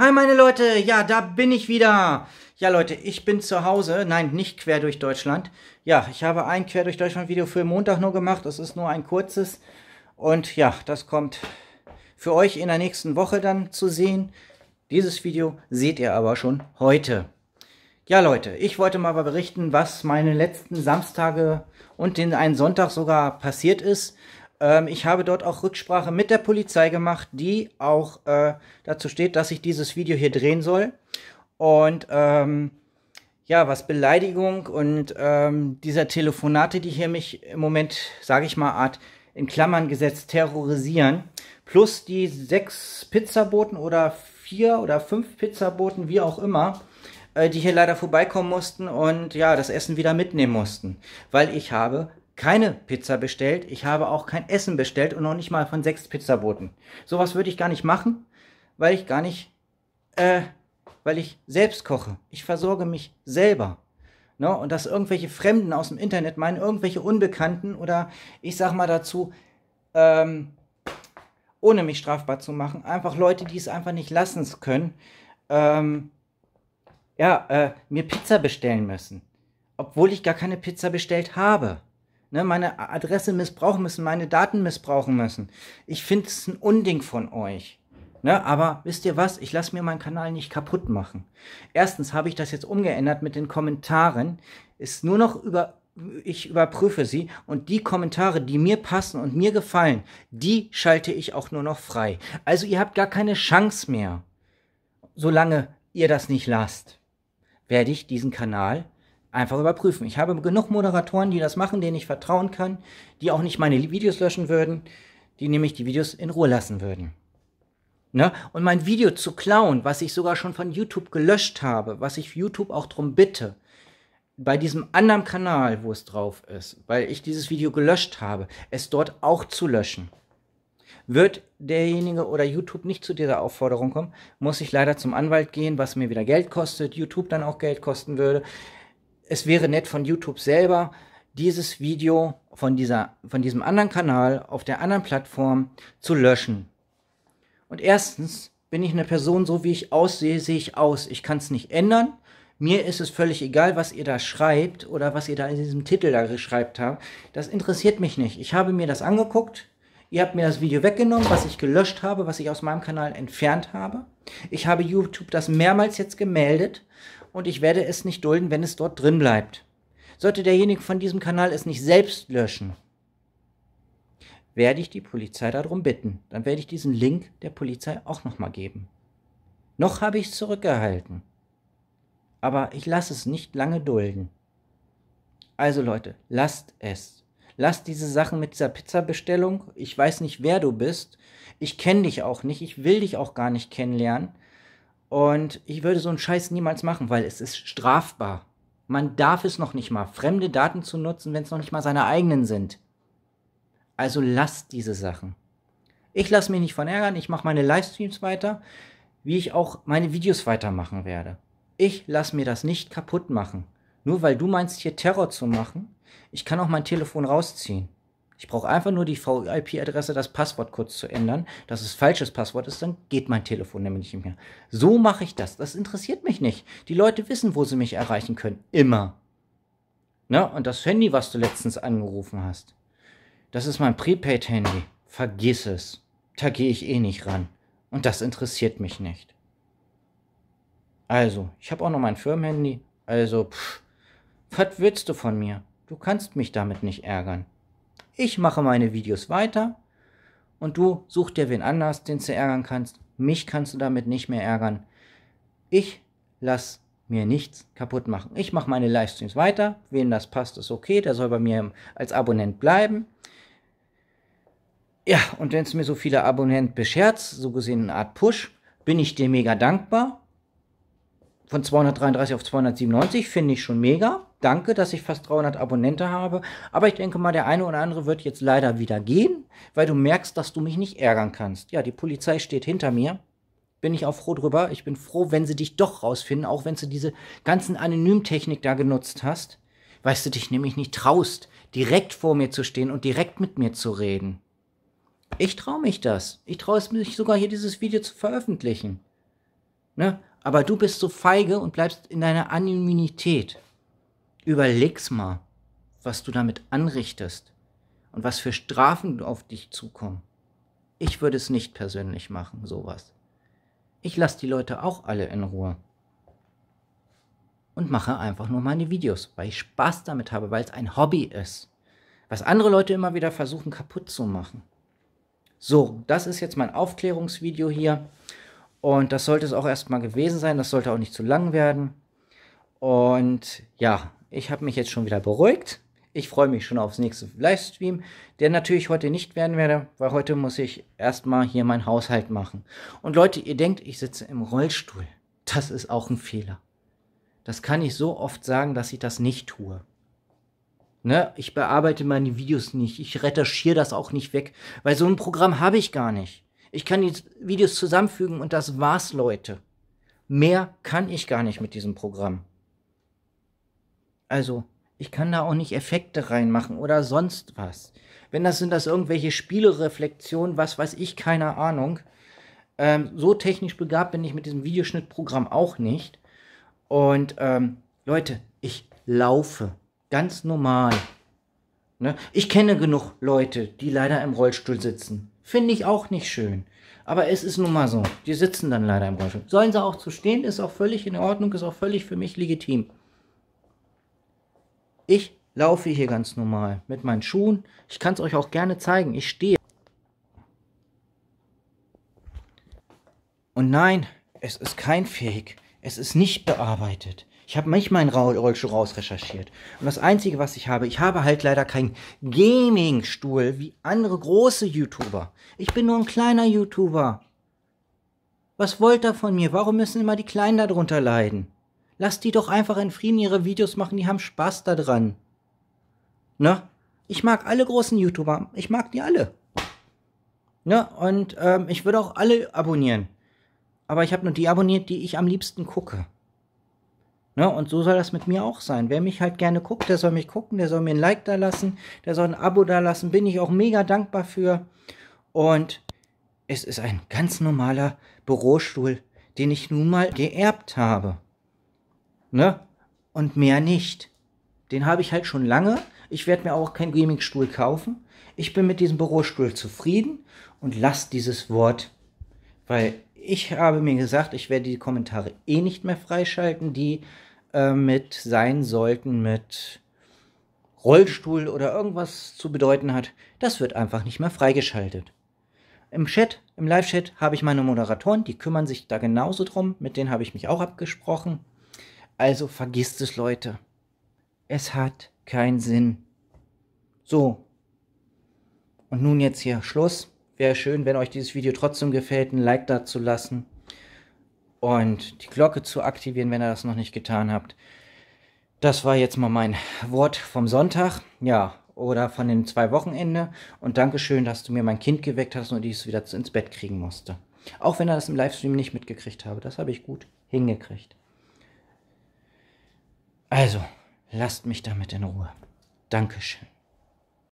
Hi meine Leute, ja, da bin ich wieder. Ja Leute, ich bin zu Hause. Nein, nicht quer durch Deutschland. Ja, ich habe ein quer durch Deutschland Video für Montag nur gemacht. Das ist nur ein kurzes. Und ja, das kommt für euch in der nächsten Woche dann zu sehen. Dieses Video seht ihr aber schon heute. Ja Leute, ich wollte mal berichten, was meine letzten Samstage und den einen Sonntag sogar passiert ist. Ähm, ich habe dort auch Rücksprache mit der Polizei gemacht, die auch äh, dazu steht, dass ich dieses Video hier drehen soll. Und ähm, ja, was Beleidigung und ähm, dieser Telefonate, die hier mich im Moment, sage ich mal, Art in Klammern gesetzt terrorisieren, plus die sechs Pizzaboten oder vier oder fünf Pizzaboten, wie auch immer, äh, die hier leider vorbeikommen mussten und ja, das Essen wieder mitnehmen mussten, weil ich habe keine Pizza bestellt. Ich habe auch kein Essen bestellt und noch nicht mal von sechs Pizzaboten. Sowas würde ich gar nicht machen, weil ich gar nicht, äh, weil ich selbst koche. Ich versorge mich selber. Ne? Und dass irgendwelche Fremden aus dem Internet meinen, irgendwelche Unbekannten oder ich sag mal dazu, ähm, ohne mich strafbar zu machen, einfach Leute, die es einfach nicht lassen können, ähm, ja, äh, mir Pizza bestellen müssen. Obwohl ich gar keine Pizza bestellt habe ne, meine Adresse missbrauchen müssen, meine Daten missbrauchen müssen. Ich finde es ein Unding von euch. Ne, aber wisst ihr was? Ich lasse mir meinen Kanal nicht kaputt machen. Erstens habe ich das jetzt umgeändert mit den Kommentaren. Ist nur noch über, ich überprüfe sie und die Kommentare, die mir passen und mir gefallen, die schalte ich auch nur noch frei. Also ihr habt gar keine Chance mehr. Solange ihr das nicht lasst, werde ich diesen Kanal einfach überprüfen. Ich habe genug Moderatoren, die das machen, denen ich vertrauen kann, die auch nicht meine Videos löschen würden, die nämlich die Videos in Ruhe lassen würden. Ne? Und mein Video zu klauen, was ich sogar schon von YouTube gelöscht habe, was ich YouTube auch darum bitte, bei diesem anderen Kanal, wo es drauf ist, weil ich dieses Video gelöscht habe, es dort auch zu löschen. Wird derjenige oder YouTube nicht zu dieser Aufforderung kommen, muss ich leider zum Anwalt gehen, was mir wieder Geld kostet, YouTube dann auch Geld kosten würde es wäre nett von YouTube selber, dieses Video von, dieser, von diesem anderen Kanal auf der anderen Plattform zu löschen. Und erstens bin ich eine Person, so wie ich aussehe, sehe ich aus. Ich kann es nicht ändern. Mir ist es völlig egal, was ihr da schreibt oder was ihr da in diesem Titel da geschreibt habt. Das interessiert mich nicht. Ich habe mir das angeguckt. Ihr habt mir das Video weggenommen, was ich gelöscht habe, was ich aus meinem Kanal entfernt habe. Ich habe YouTube das mehrmals jetzt gemeldet und ich werde es nicht dulden, wenn es dort drin bleibt. Sollte derjenige von diesem Kanal es nicht selbst löschen, werde ich die Polizei darum bitten. Dann werde ich diesen Link der Polizei auch nochmal geben. Noch habe ich es zurückgehalten. Aber ich lasse es nicht lange dulden. Also Leute, lasst es. Lasst diese Sachen mit dieser Pizza-Bestellung. Ich weiß nicht, wer du bist. Ich kenne dich auch nicht. Ich will dich auch gar nicht kennenlernen. Und ich würde so einen Scheiß niemals machen, weil es ist strafbar. Man darf es noch nicht mal, fremde Daten zu nutzen, wenn es noch nicht mal seine eigenen sind. Also lasst diese Sachen. Ich lasse mich nicht von ärgern, ich mache meine Livestreams weiter, wie ich auch meine Videos weitermachen werde. Ich lasse mir das nicht kaputt machen. Nur weil du meinst, hier Terror zu machen, ich kann auch mein Telefon rausziehen. Ich brauche einfach nur die VIP-Adresse, das Passwort kurz zu ändern, dass es falsches Passwort ist, dann geht mein Telefon nämlich nicht mehr. So mache ich das. Das interessiert mich nicht. Die Leute wissen, wo sie mich erreichen können. Immer. Na, ne? und das Handy, was du letztens angerufen hast, das ist mein Prepaid-Handy. Vergiss es. Da gehe ich eh nicht ran. Und das interessiert mich nicht. Also, ich habe auch noch mein Firmenhandy. Also, pff, was willst du von mir? Du kannst mich damit nicht ärgern. Ich mache meine Videos weiter und du such dir wen anders, den du ärgern kannst. Mich kannst du damit nicht mehr ärgern. Ich lass mir nichts kaputt machen. Ich mache meine Livestreams weiter. Wen das passt, ist okay. Der soll bei mir als Abonnent bleiben. Ja, und wenn es mir so viele Abonnenten beschert, so gesehen eine Art Push, bin ich dir mega dankbar von 233 auf 297 finde ich schon mega. Danke, dass ich fast 300 Abonnenten habe. Aber ich denke mal, der eine oder andere wird jetzt leider wieder gehen, weil du merkst, dass du mich nicht ärgern kannst. Ja, die Polizei steht hinter mir. Bin ich auch froh drüber. Ich bin froh, wenn sie dich doch rausfinden, auch wenn sie diese ganzen Anonymtechnik da genutzt hast. weil du, dich nämlich nicht traust, direkt vor mir zu stehen und direkt mit mir zu reden. Ich traue mich das. Ich traue es mich sogar hier dieses Video zu veröffentlichen. Ne? aber du bist so feige und bleibst in deiner Anonymität. Überleg's mal, was du damit anrichtest und was für Strafen auf dich zukommen. Ich würde es nicht persönlich machen, sowas. Ich lasse die Leute auch alle in Ruhe. Und mache einfach nur meine Videos, weil ich Spaß damit habe, weil es ein Hobby ist. Was andere Leute immer wieder versuchen kaputt zu machen. So, das ist jetzt mein Aufklärungsvideo hier. Und das sollte es auch erstmal gewesen sein. Das sollte auch nicht zu lang werden. Und ja, ich habe mich jetzt schon wieder beruhigt. Ich freue mich schon aufs nächste Livestream, der natürlich heute nicht werden werde, weil heute muss ich erstmal hier meinen Haushalt machen. Und Leute, ihr denkt, ich sitze im Rollstuhl. Das ist auch ein Fehler. Das kann ich so oft sagen, dass ich das nicht tue. Ne? Ich bearbeite meine Videos nicht. Ich recherchiere das auch nicht weg, weil so ein Programm habe ich gar nicht. Ich kann die Videos zusammenfügen und das war's, Leute. Mehr kann ich gar nicht mit diesem Programm. Also, ich kann da auch nicht Effekte reinmachen oder sonst was. Wenn das sind das irgendwelche Spielereflektionen, was weiß ich, keine Ahnung. Ähm, so technisch begabt bin ich mit diesem Videoschnittprogramm auch nicht. Und ähm, Leute, ich laufe ganz normal. Ne? Ich kenne genug Leute, die leider im Rollstuhl sitzen. Finde ich auch nicht schön. Aber es ist nun mal so. Die sitzen dann leider im Rollstuhl. Sollen sie auch zu stehen, ist auch völlig in Ordnung, ist auch völlig für mich legitim. Ich laufe hier ganz normal mit meinen Schuhen. Ich kann es euch auch gerne zeigen. Ich stehe. Und nein, es ist kein Fake. Es ist nicht bearbeitet. Ich habe manchmal in Rollstuhl rausrecherchiert. Und das Einzige, was ich habe, ich habe halt leider keinen Gaming-Stuhl wie andere große YouTuber. Ich bin nur ein kleiner YouTuber. Was wollt ihr von mir? Warum müssen immer die Kleinen darunter leiden? Lasst die doch einfach in Frieden ihre Videos machen, die haben Spaß daran. Ne? Ich mag alle großen YouTuber. Ich mag die alle. Ne? Und ähm, ich würde auch alle abonnieren. Aber ich habe nur die abonniert, die ich am liebsten gucke. Ne? Und so soll das mit mir auch sein. Wer mich halt gerne guckt, der soll mich gucken, der soll mir ein Like da lassen, der soll ein Abo da lassen. Bin ich auch mega dankbar für. Und es ist ein ganz normaler Bürostuhl, den ich nun mal geerbt habe. Ne? Und mehr nicht. Den habe ich halt schon lange. Ich werde mir auch keinen Gaming-Stuhl kaufen. Ich bin mit diesem Bürostuhl zufrieden und lasse dieses Wort, weil ich habe mir gesagt, ich werde die Kommentare eh nicht mehr freischalten, die äh, mit sein sollten, mit Rollstuhl oder irgendwas zu bedeuten hat, das wird einfach nicht mehr freigeschaltet. Im Chat, im Live-Chat habe ich meine Moderatoren, die kümmern sich da genauso drum, mit denen habe ich mich auch abgesprochen. Also vergisst es, Leute. Es hat keinen Sinn. So. Und nun jetzt hier Schluss. Wäre schön, wenn euch dieses Video trotzdem gefällt, ein Like dazu zu lassen und die Glocke zu aktivieren, wenn ihr das noch nicht getan habt. Das war jetzt mal mein Wort vom Sonntag, ja, oder von den zwei Wochenende. Und Dankeschön, dass du mir mein Kind geweckt hast und ich es wieder ins Bett kriegen musste. Auch wenn er das im Livestream nicht mitgekriegt habe, das habe ich gut hingekriegt. Also, lasst mich damit in Ruhe. Dankeschön.